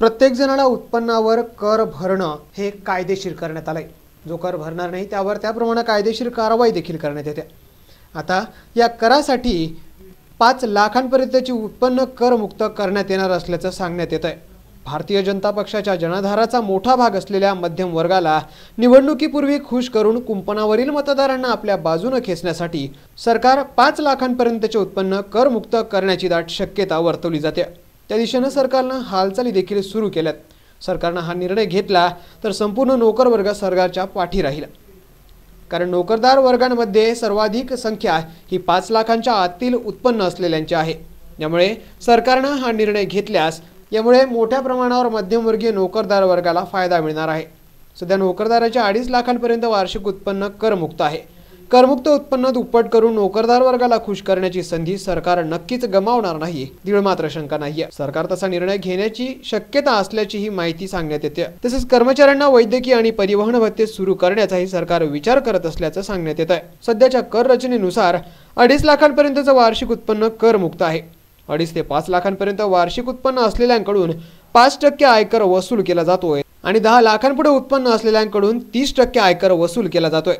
प्रत्येक जणाला उत्पन्नावर कर भरणं हे कायदेशीर करण्यात आलंय जो कर भरणार नाही त्यावर त्याप्रमाणे कायदेशीर कारवाई देखील करण्यात येते आता या करासाठी पाच लाखांपर्यंतची उत्पन्न करमुक्त करण्यात येणार असल्याचं सांगण्यात येत आहे भारतीय जनता पक्षाच्या जनाधाराचा मोठा भाग असलेल्या मध्यम वर्गाला निवडणुकीपूर्वी खुश करून कुंपणावरील मतदारांना आपल्या बाजूनं खेचण्यासाठी सरकार पाच लाखांपर्यंतचे उत्पन्न करमुक्त करण्याची दाट शक्यता वर्तवली जाते त्या दिशेनं सरकारनं हालचाली देखील सुरू केल्यात सरकारनं हा निर्णय घेतला तर संपूर्ण नोकरवर्ग सरकारच्या पाठी राहील कारण नोकरदार वर्गांमध्ये सर्वाधिक संख्या ही पाच लाखांच्या आतील उत्पन्न असलेल्यांची आहे त्यामुळे सरकारनं हा निर्णय घेतल्यास यामुळे मोठ्या प्रमाणावर मध्यमवर्गीय नोकरदार वर्गाला फायदा मिळणार आहे सध्या नोकरदाराच्या अडीच लाखांपर्यंत वार्षिक उत्पन्न करमुक्त आहे करमुक्त उत्पन्न दुप्पट करून नोकरदार वर्गाला खुश करण्याची संधी सरकार नक्कीच गमावणार नाही दीड मात्र शंका नाही सरकार तसा निर्णय घेण्याची शक्यता असल्याचीही माहिती सांगण्यात येते तसेच कर्मचाऱ्यांना वैद्यकीय आणि परिवहन भत्ते सुरू करण्याचाही सरकार विचार करत असल्याचं सांगण्यात येत आहे सध्याच्या कर रचनेनुसार अडीच लाखांपर्यंतचं वार्षिक उत्पन्न करमुक्त आहे अडीच ते पाच लाखांपर्यंत वार्षिक उत्पन्न असलेल्यांकडून पाच टक्के आयकर वसूल केला जातोय आणि दहा लाखांपुढे उत्पन्न असलेल्यांकडून तीस टक्के आयकर वसूल केला जातोय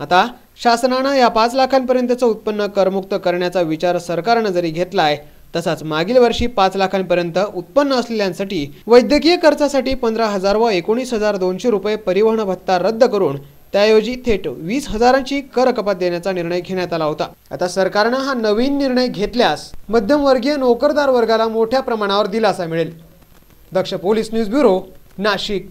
आता शासनानं या पाच लाखांपर्यंतचं उत्पन्न करमुक्त करण्याचा विचार सरकारनं जरी घेतलाय तसाच मागील वर्षी पाच लाखांपर्यंत उत्पन्न असलेल्यांसाठी वैद्यकीय खर्चासाठी पंधरा हजार व एकोणीस हजार दोनशे रुपये परिवहन भत्ता रद्द करून त्याऐवजी थेट वीस हजारांची कर कपात देण्याचा निर्णय घेण्यात आला होता आता सरकारनं हा नवीन निर्णय घेतल्यास मध्यमवर्गीय नोकरदार वर्गाला मोठ्या प्रमाणावर दिलासा मिळेल Daksh police news bureau Nashik